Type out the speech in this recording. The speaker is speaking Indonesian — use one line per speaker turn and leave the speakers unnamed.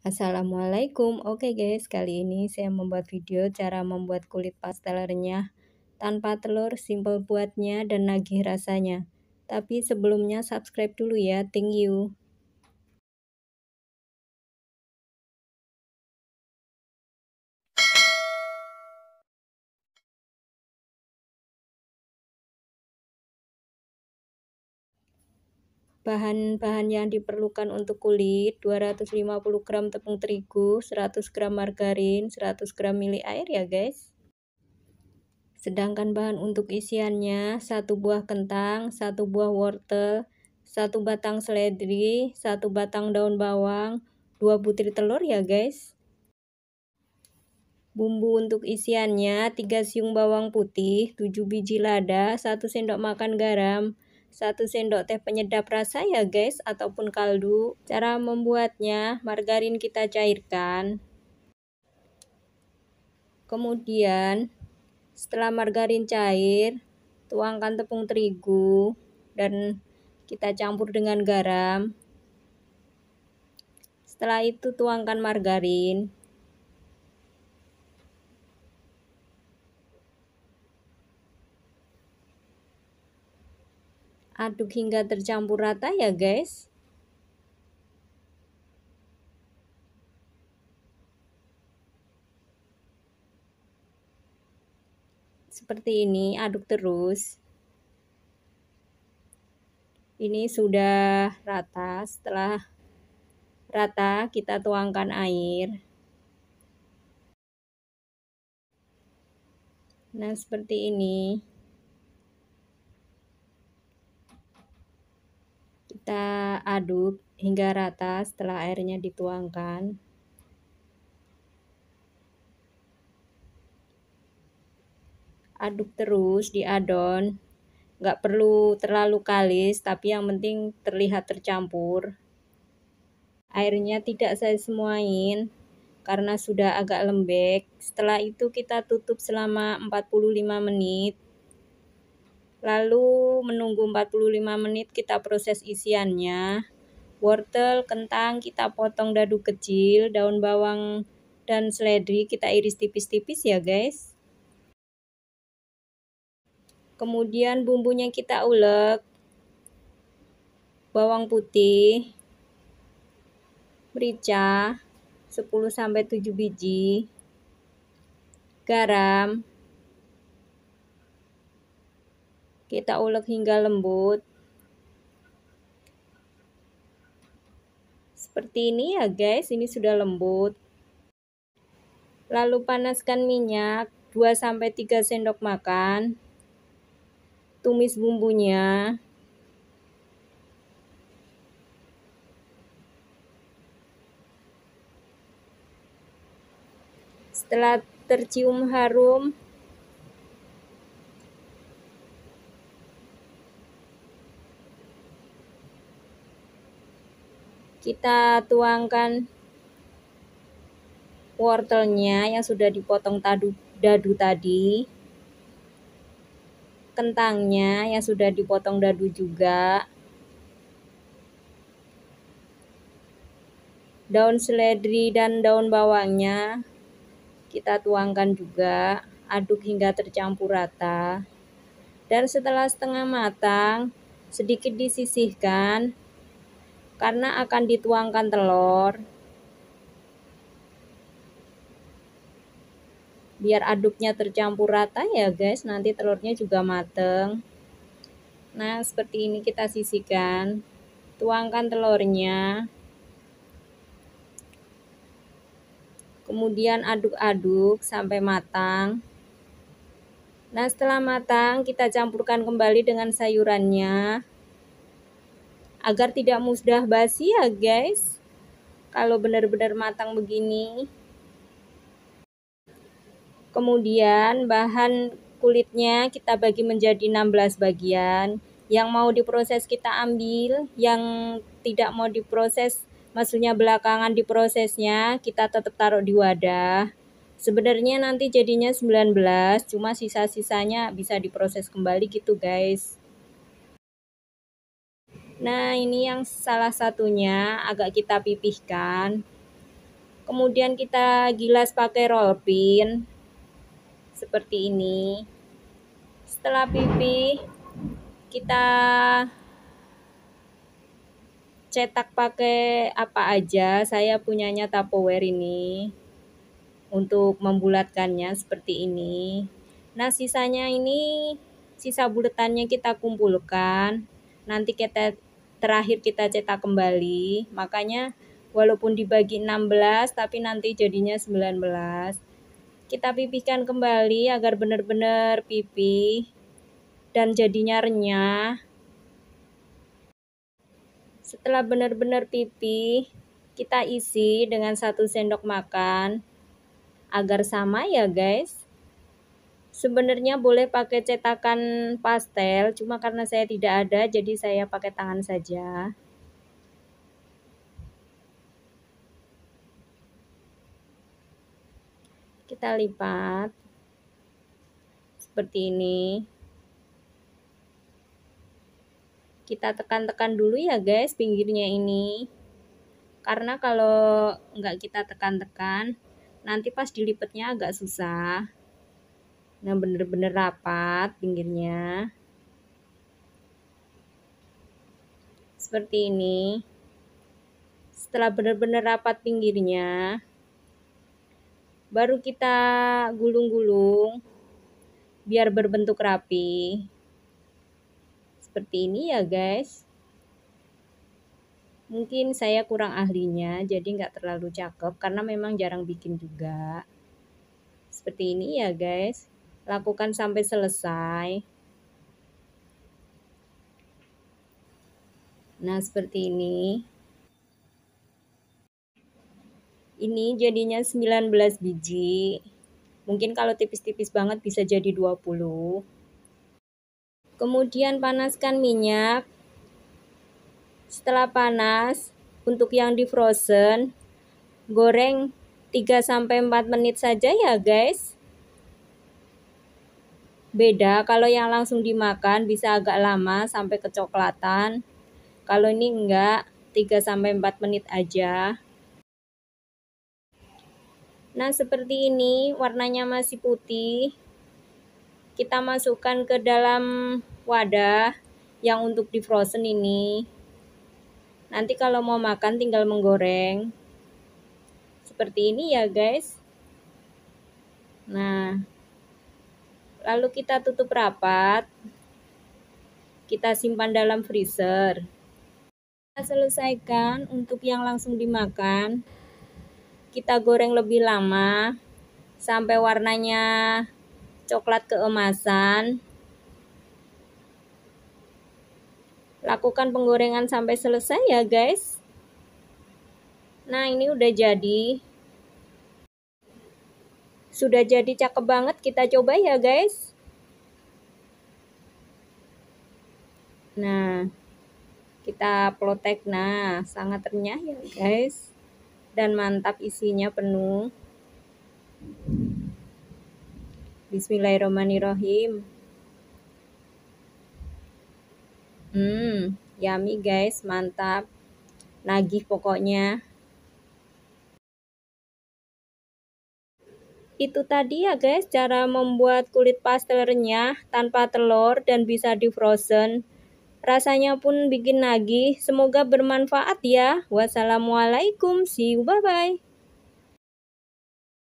Assalamualaikum Oke guys kali ini saya membuat video cara membuat kulit pastelernya tanpa telur simple buatnya dan nagih rasanya tapi sebelumnya subscribe dulu ya thank you Bahan-bahan yang diperlukan untuk kulit 250 gram tepung terigu, 100 gram margarin, 100 gram mili air ya guys. Sedangkan bahan untuk isiannya 1 buah kentang, 1 buah wortel, 1 batang seledri, 1 batang daun bawang, 2 butir telur ya guys. Bumbu untuk isiannya 3 siung bawang putih, 7 biji lada, 1 sendok makan garam, 1 sendok teh penyedap rasa ya guys ataupun kaldu. Cara membuatnya margarin kita cairkan. Kemudian setelah margarin cair, tuangkan tepung terigu dan kita campur dengan garam. Setelah itu tuangkan margarin. Aduk hingga tercampur rata ya guys. Seperti ini, aduk terus. Ini sudah rata. Setelah rata, kita tuangkan air. Nah, seperti ini. kita aduk hingga rata setelah airnya dituangkan. Aduk terus di adon, nggak perlu terlalu kalis, tapi yang penting terlihat tercampur. Airnya tidak saya semuain karena sudah agak lembek. Setelah itu kita tutup selama 45 menit. Lalu menunggu 45 menit kita proses isiannya. Wortel, kentang kita potong dadu kecil, daun bawang dan seledri kita iris tipis-tipis ya guys. Kemudian bumbunya kita ulek. Bawang putih, merica 10 sampai 7 biji, garam, Kita ulek hingga lembut. Seperti ini ya guys, ini sudah lembut. Lalu panaskan minyak 2-3 sendok makan. Tumis bumbunya. Setelah tercium harum, kita tuangkan wortelnya yang sudah dipotong tadu, dadu tadi kentangnya yang sudah dipotong dadu juga daun seledri dan daun bawangnya kita tuangkan juga aduk hingga tercampur rata dan setelah setengah matang sedikit disisihkan karena akan dituangkan telur. Biar aduknya tercampur rata ya guys, nanti telurnya juga mateng. Nah, seperti ini kita sisihkan. Tuangkan telurnya. Kemudian aduk-aduk sampai matang. Nah, setelah matang kita campurkan kembali dengan sayurannya agar tidak mudah basi ya guys kalau benar-benar matang begini kemudian bahan kulitnya kita bagi menjadi 16 bagian yang mau diproses kita ambil, yang tidak mau diproses, maksudnya belakangan diprosesnya, kita tetap taruh di wadah. Sebenarnya nanti jadinya 19, cuma sisa-sisanya bisa diproses kembali gitu guys. Nah, ini yang salah satunya agak kita pipihkan. Kemudian kita gilas pakai roll pin seperti ini. Setelah pipih, kita cetak pakai apa aja. Saya punyanya Tupperware ini untuk membulatkannya seperti ini. Nah, sisanya ini sisa buletannya kita kumpulkan. Nanti kita terakhir kita cetak kembali. Makanya walaupun dibagi 16 tapi nanti jadinya 19. Kita pipihkan kembali agar benar-benar pipih dan jadinya renyah. Setelah benar-benar pipih, kita isi dengan satu sendok makan agar sama ya guys. Sebenarnya boleh pakai cetakan pastel, cuma karena saya tidak ada jadi saya pakai tangan saja. Kita lipat seperti ini. Kita tekan-tekan dulu ya guys pinggirnya ini. Karena kalau nggak kita tekan-tekan, nanti pas dilipatnya agak susah. Nah, bener-bener rapat pinggirnya. Seperti ini. Setelah benar-benar rapat pinggirnya, baru kita gulung-gulung biar berbentuk rapi. Seperti ini ya, guys. Mungkin saya kurang ahlinya, jadi nggak terlalu cakep karena memang jarang bikin juga. Seperti ini ya, guys lakukan sampai selesai. Nah, seperti ini. Ini jadinya 19 biji. Mungkin kalau tipis-tipis banget bisa jadi 20. Kemudian panaskan minyak. Setelah panas, untuk yang di frozen, goreng 3 4 menit saja ya, guys. Beda kalau yang langsung dimakan bisa agak lama sampai kecoklatan. Kalau ini enggak, 3 4 menit aja. Nah, seperti ini warnanya masih putih. Kita masukkan ke dalam wadah yang untuk di frozen ini. Nanti kalau mau makan tinggal menggoreng. Seperti ini ya, guys. Nah, Lalu kita tutup rapat. Kita simpan dalam freezer. Kita selesaikan untuk yang langsung dimakan. Kita goreng lebih lama sampai warnanya coklat keemasan. Lakukan penggorengan sampai selesai ya guys. Nah, ini udah jadi. Sudah jadi cakep banget, kita coba ya guys. Nah, kita plotek. Nah, sangat renyah ya guys. Dan mantap isinya penuh. Bismillahirrahmanirrahim. Hmm, yummy guys, mantap. Nagih pokoknya. itu tadi ya guys cara membuat kulit pastel tanpa telur dan bisa di frozen rasanya pun bikin nagih semoga bermanfaat ya wassalamualaikum see you bye bye